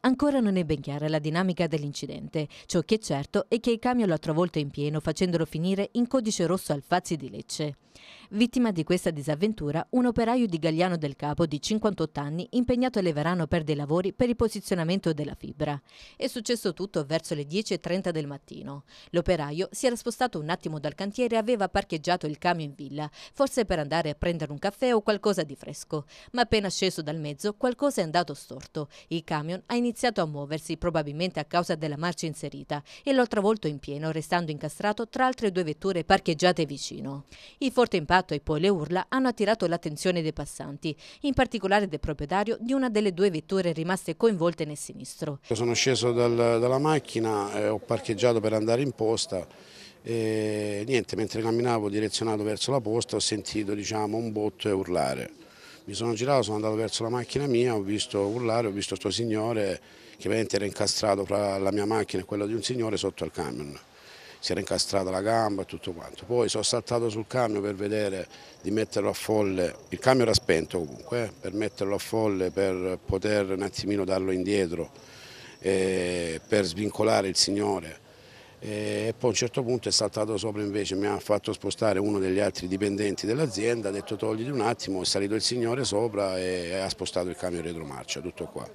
Ancora non è ben chiara la dinamica dell'incidente. Ciò che è certo è che il camion l'ha travolto in pieno facendolo finire in codice rosso al Fazzi di Lecce. Vittima di questa disavventura, un operaio di Gagliano del Capo di 58 anni impegnato a Leverano per dei lavori per il posizionamento della fibra. È successo tutto verso le 10.30 del mattino. L'operaio si era spostato un attimo dal cantiere e aveva parcheggiato il camion in villa, forse per andare a prendere un caffè o qualcosa di fresco. Ma appena sceso dal mezzo, qualcosa è andato storto. Il camion ha iniziato a muoversi, probabilmente a causa della marcia inserita, e l'ho travolto in pieno, restando incastrato tra altre due vetture parcheggiate vicino. Il forte impatto sparato e poi le urla hanno attirato l'attenzione dei passanti, in particolare del proprietario di una delle due vetture rimaste coinvolte nel sinistro. Sono sceso dal, dalla macchina, eh, ho parcheggiato per andare in posta e niente, mentre camminavo direzionato verso la posta ho sentito diciamo, un botto e urlare. Mi sono girato, sono andato verso la macchina mia, ho visto urlare, ho visto questo signore che ovviamente era incastrato fra la mia macchina e quella di un signore sotto al camion si era incastrata la gamba e tutto quanto. Poi sono saltato sul camion per vedere di metterlo a folle, il camion era spento comunque, eh, per metterlo a folle, per poter un attimino darlo indietro, eh, per svincolare il signore. Eh, e poi a un certo punto è saltato sopra invece, mi ha fatto spostare uno degli altri dipendenti dell'azienda, ha detto togliti un attimo, è salito il signore sopra e ha spostato il camion retromarcia, tutto qua.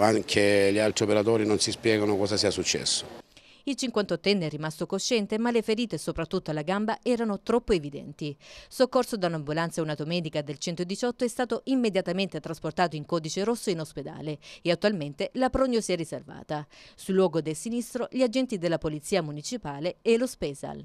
Anche gli altri operatori non si spiegano cosa sia successo. Il 58enne è rimasto cosciente, ma le ferite, soprattutto alla gamba, erano troppo evidenti. Soccorso da un'ambulanza e un'automedica del 118 è stato immediatamente trasportato in codice rosso in ospedale e attualmente la prognosi è riservata. Sul luogo del sinistro gli agenti della Polizia Municipale e lo Spesal.